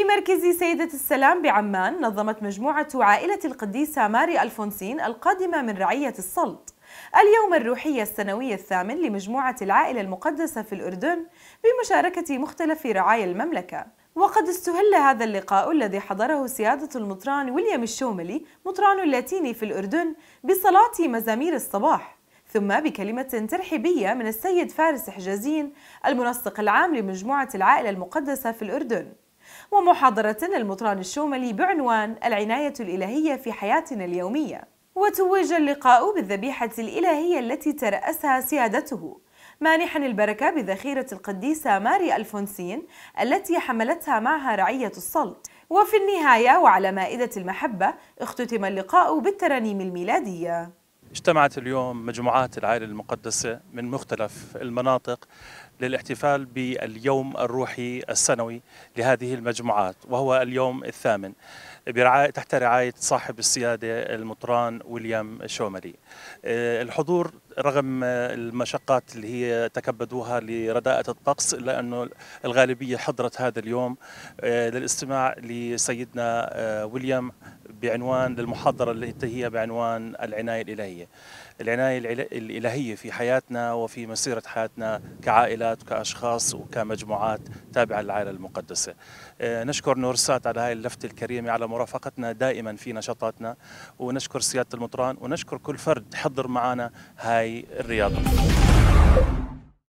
في مركز سيدة السلام بعمان نظمت مجموعة عائلة القديسة ماري ألفونسين القادمة من رعية السلط اليوم الروحي السنوي الثامن لمجموعة العائلة المقدسة في الأردن بمشاركة مختلف رعايا المملكة وقد استهل هذا اللقاء الذي حضره سيادة المطران ويليام الشوملي مطران اللاتيني في الأردن بصلاة مزامير الصباح ثم بكلمة ترحيبية من السيد فارس حجازين المنسق العام لمجموعة العائلة المقدسة في الأردن ومحاضرة المطران الشوملي بعنوان العناية الإلهية في حياتنا اليومية وتوج اللقاء بالذبيحة الإلهية التي ترأسها سيادته مانحا البركة بذخيرة القديسة ماري ألفونسين التي حملتها معها رعية الصلت وفي النهاية وعلى مائدة المحبة اختتم اللقاء بالترانيم الميلادية اجتمعت اليوم مجموعات العائلة المقدسة من مختلف المناطق للاحتفال باليوم الروحي السنوي لهذه المجموعات وهو اليوم الثامن برعاية تحت رعاية صاحب السيادة المطران وليام شوملي آه، الحضور رغم المشقات اللي هي تكبدوها لرداءة الطقس إلا أنه الغالبية حضرت هذا اليوم آه، للاستماع لسيدنا آه، وليام بعنوان للمحاضرة التي هي بعنوان العناية الإلهية العناية الإلهية في حياتنا وفي مسيرة حياتنا كعائلات وكأشخاص وكمجموعات تابعة للعائلة المقدسة آه، نشكر نورسات على هذه اللفتة الكريمة على مرافقتنا دائما في نشاطاتنا ونشكر سيادة المطران ونشكر كل فرد حضر معنا هاي الرياضة